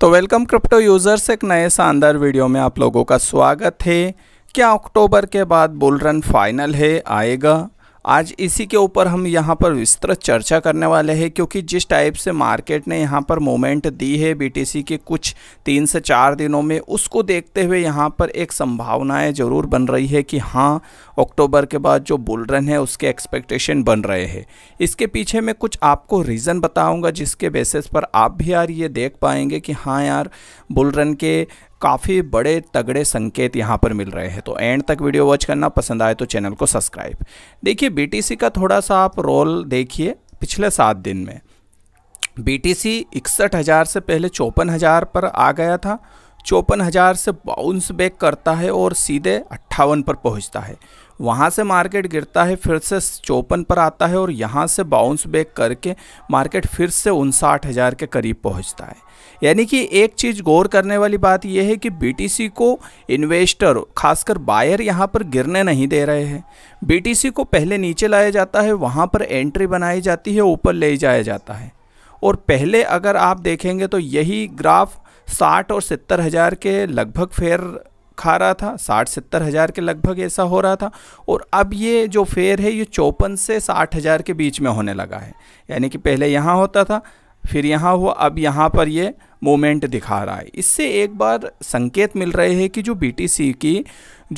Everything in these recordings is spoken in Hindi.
तो वेलकम क्रिप्टो यूज़र्स एक नए शानदार वीडियो में आप लोगों का स्वागत है क्या अक्टूबर के बाद बुल रन फाइनल है आएगा आज इसी के ऊपर हम यहाँ पर विस्तृत चर्चा करने वाले हैं क्योंकि जिस टाइप से मार्केट ने यहाँ पर मोमेंट दी है बीटीसी के कुछ तीन से चार दिनों में उसको देखते हुए यहाँ पर एक संभावनाएं ज़रूर बन रही है कि हाँ अक्टूबर के बाद जो बुल रन है उसके एक्सपेक्टेशन बन रहे हैं इसके पीछे मैं कुछ आपको रीज़न बताऊँगा जिसके बेसिस पर आप भी यार ये देख पाएंगे कि हाँ यार बुल रन के काफ़ी बड़े तगड़े संकेत यहाँ पर मिल रहे हैं तो एंड तक वीडियो वॉच करना पसंद आए तो चैनल को सब्सक्राइब देखिए बीटीसी का थोड़ा सा आप रोल देखिए पिछले सात दिन में बीटीसी इकसठ हज़ार से पहले चौपन हज़ार पर आ गया था चौपन हज़ार से बाउंस बैक करता है और सीधे अट्ठावन पर पहुंचता है वहाँ से मार्केट गिरता है फिर से चौपन पर आता है और यहाँ से बाउंस बैक करके मार्केट फिर से उनसाठ हज़ार के करीब पहुँचता है यानी कि एक चीज़ गौर करने वाली बात यह है कि बी को इन्वेस्टर खासकर बायर यहाँ पर गिरने नहीं दे रहे हैं बी को पहले नीचे लाया जाता है वहाँ पर एंट्री बनाई जाती है ऊपर ले जाया जाता है और पहले अगर आप देखेंगे तो यही ग्राफ साठ और सत्तर हज़ार के लगभग फेयर खा रहा था साठ सत्तर हज़ार के लगभग ऐसा हो रहा था और अब ये जो फेयर है ये चौपन से साठ हज़ार के बीच में होने लगा है यानी कि पहले यहाँ होता था फिर यहाँ हुआ अब यहाँ पर ये मोमेंट दिखा रहा है इससे एक बार संकेत मिल रहे हैं कि जो बीटीसी की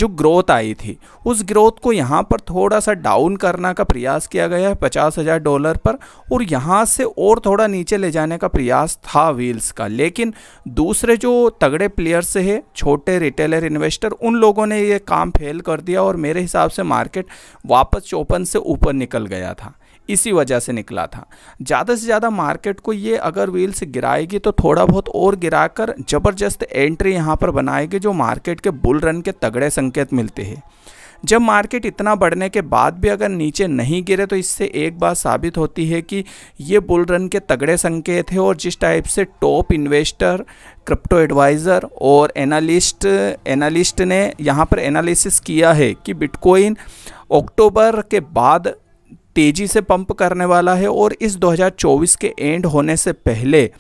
जो ग्रोथ आई थी उस ग्रोथ को यहाँ पर थोड़ा सा डाउन करना का प्रयास किया गया है पचास हज़ार डॉलर पर और यहाँ से और थोड़ा नीचे ले जाने का प्रयास था व्हील्स का लेकिन दूसरे जो तगड़े प्लेयर्स है छोटे रिटेलर इन्वेस्टर उन लोगों ने ये काम फेल कर दिया और मेरे हिसाब से मार्केट वापस चौपन से ऊपर निकल गया था इसी वजह से निकला था ज़्यादा से ज़्यादा मार्केट को ये अगर व्हील्स गिराएगी तो थोड़ा बहुत और गिराकर ज़बरदस्त एंट्री यहाँ पर बनाएगी जो मार्केट के बुल रन के तगड़े संकेत मिलते हैं जब मार्केट इतना बढ़ने के बाद भी अगर नीचे नहीं गिरे तो इससे एक बात साबित होती है कि ये बुल रन के तगड़े संकेत है और जिस टाइप से टॉप इन्वेस्टर क्रिप्टो एडवाइज़र और एनालिस्ट एनालिस्ट ने यहाँ पर एनालिसिस किया है कि बिटकॉइन अक्टूबर के बाद तेज़ी से पंप करने वाला है और इस 2024 के एंड होने से पहले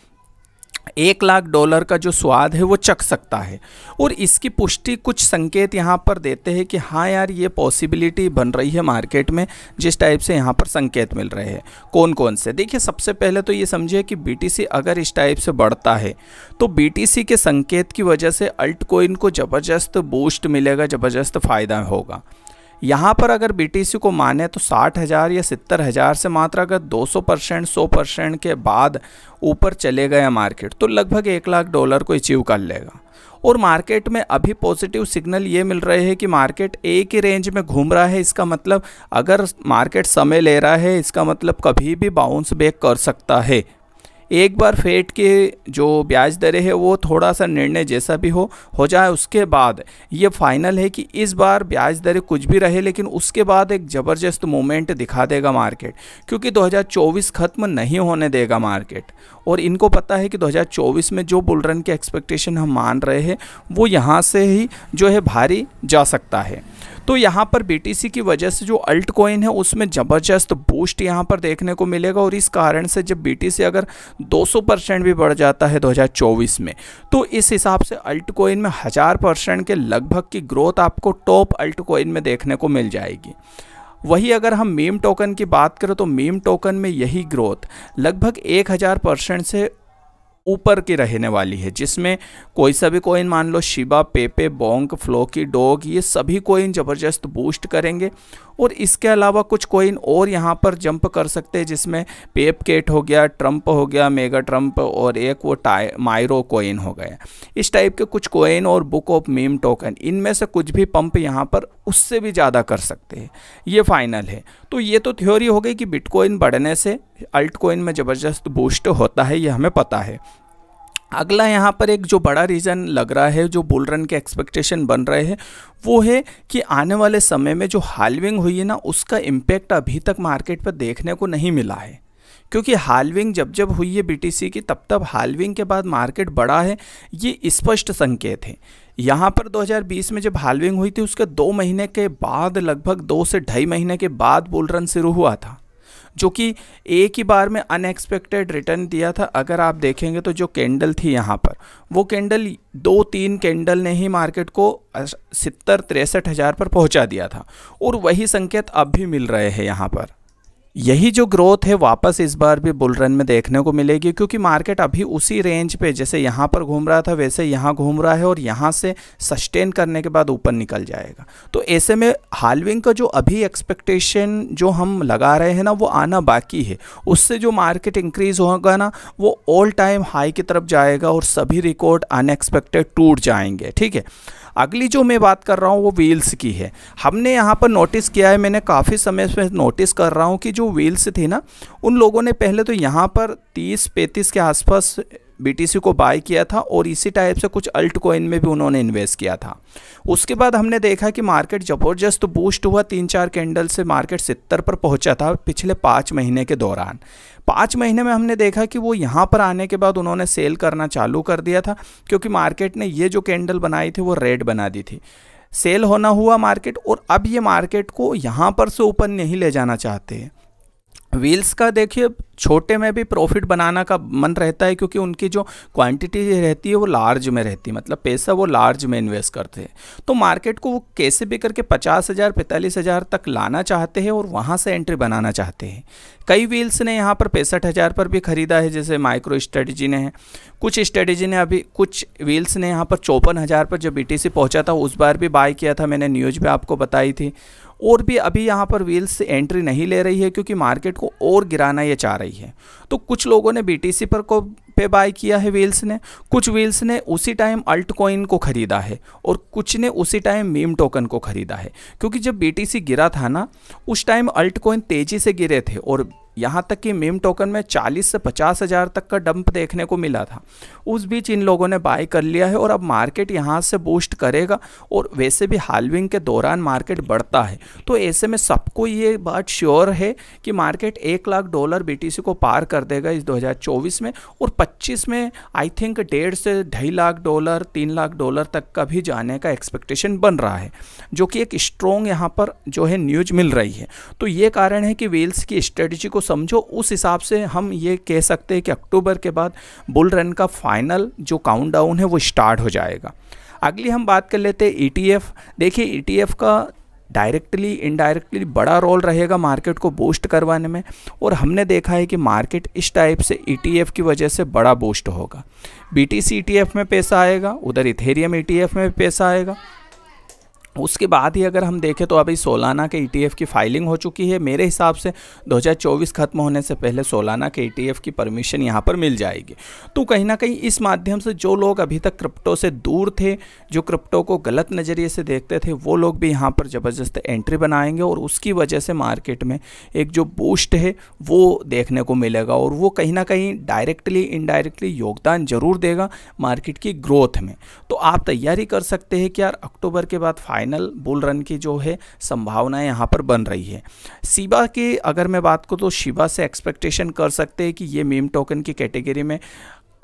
एक लाख डॉलर का जो स्वाद है वो चख सकता है और इसकी पुष्टि कुछ संकेत यहाँ पर देते हैं कि हाँ यार ये पॉसिबिलिटी बन रही है मार्केट में जिस टाइप से यहाँ पर संकेत मिल रहे हैं कौन कौन से देखिए सबसे पहले तो ये समझिए कि बीटीसी अगर इस टाइप से बढ़ता है तो बीटीसी के संकेत की वजह से अल्ट कोइन को ज़बरदस्त बूस्ट मिलेगा ज़बरदस्त फ़ायदा होगा यहाँ पर अगर बीटीसी को माने तो साठ हज़ार या सत्तर हज़ार से मात्र अगर 200 परसेंट सौ परसेंट के बाद ऊपर चले गए मार्केट तो लगभग एक लाख डॉलर को अचीव कर लेगा और मार्केट में अभी पॉजिटिव सिग्नल ये मिल रहे हैं कि मार्केट एक ही रेंज में घूम रहा है इसका मतलब अगर मार्केट समय ले रहा है इसका मतलब कभी भी बाउंस बैक कर सकता है एक बार फेड के जो ब्याज दरें है वो थोड़ा सा निर्णय जैसा भी हो हो जाए उसके बाद ये फाइनल है कि इस बार ब्याज दरें कुछ भी रहे लेकिन उसके बाद एक ज़बरदस्त मोमेंट दिखा देगा मार्केट क्योंकि 2024 ख़त्म नहीं होने देगा मार्केट और इनको पता है कि 2024 में जो बुल रन के एक्सपेक्टेशन हम मान रहे हैं वो यहाँ से ही जो है भारी जा सकता है तो यहाँ पर बी की वजह से जो अल्ट कोइन है उसमें ज़बरदस्त बूस्ट यहाँ पर देखने को मिलेगा और इस कारण से जब बी अगर 200 परसेंट भी बढ़ जाता है 2024 में तो इस हिसाब से अल्ट कोइन में हज़ार परसेंट के लगभग की ग्रोथ आपको टॉप अल्ट कोइन में देखने को मिल जाएगी वही अगर हम मीम टोकन की बात करें तो मीम टोकन में यही ग्रोथ लगभग एक हज़ार परसेंट से ऊपर की रहने वाली है जिसमें कोई सा भी कोइन मान लो Shiba Pepe Bonk Floki Doge ये सभी कोइन ज़बरदस्त बूस्ट करेंगे और इसके अलावा कुछ कोइन और यहाँ पर जंप कर सकते हैं जिसमें पेप केट हो गया ट्रंप हो गया मेगा ट्रम्प और एक वो मायरो कोइन हो गए इस टाइप के कुछ कोइन और बुक ऑफ मीम टोकन इनमें से कुछ भी पंप यहाँ पर उससे भी ज़्यादा कर सकते हैं ये फाइनल है तो ये तो थ्योरी हो गई कि बिटकॉइन बढ़ने से अल्ट कोइन में ज़बरदस्त बूस्ट होता है ये हमें पता है अगला यहाँ पर एक जो बड़ा रीज़न लग रहा है जो बुल रन के एक्सपेक्टेशन बन रहे हैं वो है कि आने वाले समय में जो हालविंग हुई है ना उसका इम्पैक्ट अभी तक मार्केट पर देखने को नहीं मिला है क्योंकि हालविंग जब जब हुई है बीटीसी की तब तब हालविंग के बाद मार्केट बढ़ा है ये स्पष्ट संकेत है यहाँ पर 2020 में जब हालविंग हुई थी उसके दो महीने के बाद लगभग दो से ढाई महीने के बाद बुल रन शुरू हुआ था जो कि एक ही बार में अनएक्सपेक्टेड रिटर्न दिया था अगर आप देखेंगे तो जो कैंडल थी यहाँ पर वो कैंडल दो तीन कैंडल ने ही मार्केट को सितर तिरसठ हज़ार पर पहुँचा दिया था और वही संकेत अब भी मिल रहे हैं यहाँ पर यही जो ग्रोथ है वापस इस बार भी बुल रन में देखने को मिलेगी क्योंकि मार्केट अभी उसी रेंज पे जैसे यहाँ पर घूम रहा था वैसे यहाँ घूम रहा है और यहाँ से सस्टेन करने के बाद ऊपर निकल जाएगा तो ऐसे में हालविंग का जो अभी एक्सपेक्टेशन जो हम लगा रहे हैं ना वो आना बाकी है उससे जो मार्केट इंक्रीज़ होगा ना वो ऑल टाइम हाई की तरफ जाएगा और सभी रिकॉर्ड अनएक्सपेक्टेड टूट जाएंगे ठीक है अगली जो मैं बात कर रहा हूँ वो व्हील्स की है हमने यहाँ पर नोटिस किया है मैंने काफ़ी समय से नोटिस कर रहा हूँ कि जो जो व्हील्स थे ना उन लोगों ने पहले तो यहाँ पर तीस पैंतीस के आसपास बीटीसी को बाय किया था और इसी टाइप से कुछ अल्ट कोइन में भी उन्होंने इन्वेस्ट किया था उसके बाद हमने देखा कि मार्केट ज़बरदस्त बूस्ट हुआ तीन चार कैंडल से मार्केट सितर पर पहुंचा था पिछले पाँच महीने के दौरान पाँच महीने में हमने देखा कि वो यहाँ पर आने के बाद उन्होंने सेल करना चालू कर दिया था क्योंकि मार्केट ने ये जो कैंडल बनाई थी वो रेड बना दी थी सेल होना हुआ मार्केट और अब ये मार्केट को यहाँ पर से ऊपर नहीं ले जाना चाहते हैं व्हील्स का देखिए छोटे में भी प्रॉफिट बनाना का मन रहता है क्योंकि उनकी जो क्वांटिटी रहती है वो लार्ज में रहती है मतलब पैसा वो लार्ज में इन्वेस्ट करते हैं तो मार्केट को वो कैसे भी करके पचास हज़ार पैंतालीस हज़ार तक लाना चाहते हैं और वहाँ से एंट्री बनाना चाहते हैं कई व्हील्स ने यहाँ पर पैंसठ हज़ार पर भी ख़रीदा है जैसे माइक्रो स्ट्रेटजी ने कुछ स्ट्रेटजी ने अभी कुछ व्हील्स ने यहाँ पर चौपन हज़ार पर जब बी पहुँचा था उस बार भी बाय किया था मैंने न्यूज़ में आपको बताई थी और भी अभी यहाँ पर व्हील्स एंट्री नहीं ले रही है क्योंकि मार्केट को और गिराना ये चाह रही है गई है तो कुछ लोगों ने बीटीसी पर को पे बाय किया है व्हील्स ने कुछ व्हील्स ने उसी टाइम अल्ट कॉइन को ख़रीदा है और कुछ ने उसी टाइम मीम टोकन को ख़रीदा है क्योंकि जब बी गिरा था ना उस टाइम अल्ट कॉइन तेज़ी से गिरे थे और यहाँ तक कि मीम टोकन में 40 से पचास हज़ार तक का डंप देखने को मिला था उस बीच इन लोगों ने बाय कर लिया है और अब मार्केट यहाँ से बूस्ट करेगा और वैसे भी हालविंग के दौरान मार्केट बढ़ता है तो ऐसे में सबको ये बात श्योर है कि मार्केट एक लाख डॉलर बीटीसी को पार कर देगा इस 2024 में और 2025 में आई थिंक डेढ़ से ढाई लाख डॉलर तीन लाख डॉलर तक का भी जाने का एक्सपेक्टेशन बन रहा है जो कि एक स्ट्रॉन्ग यहाँ पर जो है न्यूज मिल रही है तो ये कारण है कि वेल्स की स्ट्रेटजी को समझो उस हिसाब से हम ये कह सकते हैं कि अक्टूबर के बाद बुल रन का फाइनल जो काउंट है वो स्टार्ट हो जाएगा अगली हम बात कर लेते हैं ई e देखिए ई e का डायरेक्टली इनडायरेक्टली बड़ा रोल रहेगा मार्केट को बूस्ट करवाने में और हमने देखा है कि मार्केट इस टाइप से ई e की वजह से बड़ा बूस्ट होगा बी टी e में पैसा आएगा उधर इथेरियम ई e में पैसा आएगा उसके बाद ही अगर हम देखें तो अभी सोलाना के ईटीएफ e की फाइलिंग हो चुकी है मेरे हिसाब से 2024 ख़त्म होने से पहले सोलाना के ईटीएफ e की परमिशन यहाँ पर मिल जाएगी तो कहीं ना कहीं इस माध्यम से जो लोग अभी तक क्रिप्टो से दूर थे जो क्रिप्टो को गलत नज़रिए से देखते थे वो लोग भी यहाँ पर ज़बरदस्त एंट्री बनाएंगे और उसकी वजह से मार्केट में एक जो बूस्ट है वो देखने को मिलेगा और वो कहीं ना कहीं डायरेक्टली इनडायरेक्टली योगदान ज़रूर देगा मार्केट की ग्रोथ में तो आप तैयारी कर सकते हैं कि यार अक्टूबर के बाद फाइल फाइनल बुल रन की जो है संभावनाएं यहाँ पर बन रही है शिबा के अगर मैं बात करूँ तो शिबा से एक्सपेक्टेशन कर सकते हैं कि ये मेम टोकन की कैटेगरी में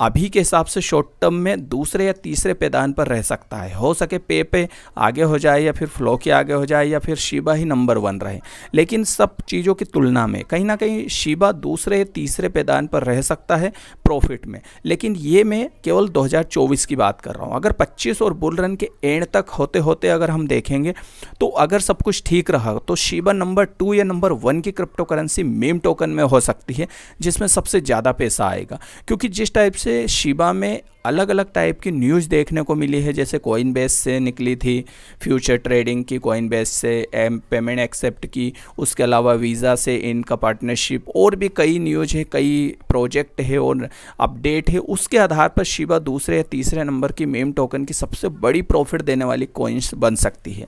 अभी के हिसाब से शॉर्ट टर्म में दूसरे या तीसरे पैदान पर रह सकता है हो सके पे पे आगे हो जाए या फिर फ्लो के आगे हो जाए या फिर शिबा ही नंबर वन रहे लेकिन सब चीज़ों की तुलना में कहीं ना कहीं शिबा दूसरे या तीसरे पैदान पर रह सकता है प्रॉफिट में लेकिन ये मैं केवल 2024 की बात कर रहा हूँ अगर 25 और बुल रन के एंड तक होते होते अगर हम देखेंगे तो अगर सब कुछ ठीक रहा तो शिबा नंबर टू या नंबर वन की क्रिप्टो करेंसी मेम टोकन में हो सकती है जिसमें सबसे ज़्यादा पैसा आएगा क्योंकि जिस टाइप से से शिबा में अलग अलग टाइप की न्यूज़ देखने को मिली है जैसे कोइन बेस से निकली थी फ्यूचर ट्रेडिंग की कोइन बेस से एम पेमेंट एक्सेप्ट की उसके अलावा वीज़ा से इनका पार्टनरशिप और भी कई न्यूज है कई प्रोजेक्ट है और अपडेट है उसके आधार पर शिवा दूसरे या तीसरे नंबर की मेम टोकन की सबसे बड़ी प्रॉफिट देने वाली कोइंस बन सकती है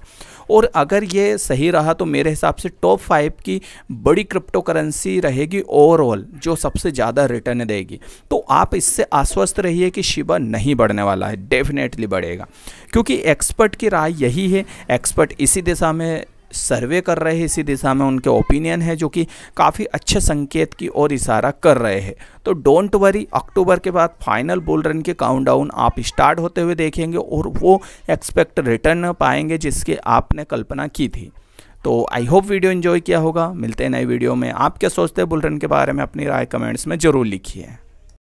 और अगर ये सही रहा तो मेरे हिसाब से टॉप फाइव की बड़ी क्रिप्टो करेंसी रहेगी ओवरऑल जो सबसे ज़्यादा रिटर्न देगी तो आप इससे आश्वस्त रहिए कि शिवा मुनाफा नहीं बढ़ने वाला है डेफिनेटली बढ़ेगा क्योंकि एक्सपर्ट की राय यही है एक्सपर्ट इसी दिशा में सर्वे कर रहे हैं इसी दिशा में उनके ओपिनियन है जो कि काफ़ी अच्छे संकेत की ओर इशारा कर रहे हैं तो डोंट वरी अक्टूबर के बाद फाइनल बुल रन के काउंटडाउन आप स्टार्ट होते हुए देखेंगे और वो एक्सपेक्ट रिटर्न पाएंगे जिसकी आपने कल्पना की थी तो आई होप वीडियो एंजॉय किया होगा मिलते हैं नए वीडियो में आप क्या सोचते हैं बुलरन के बारे में अपनी राय कमेंट्स में ज़रूर लिखिए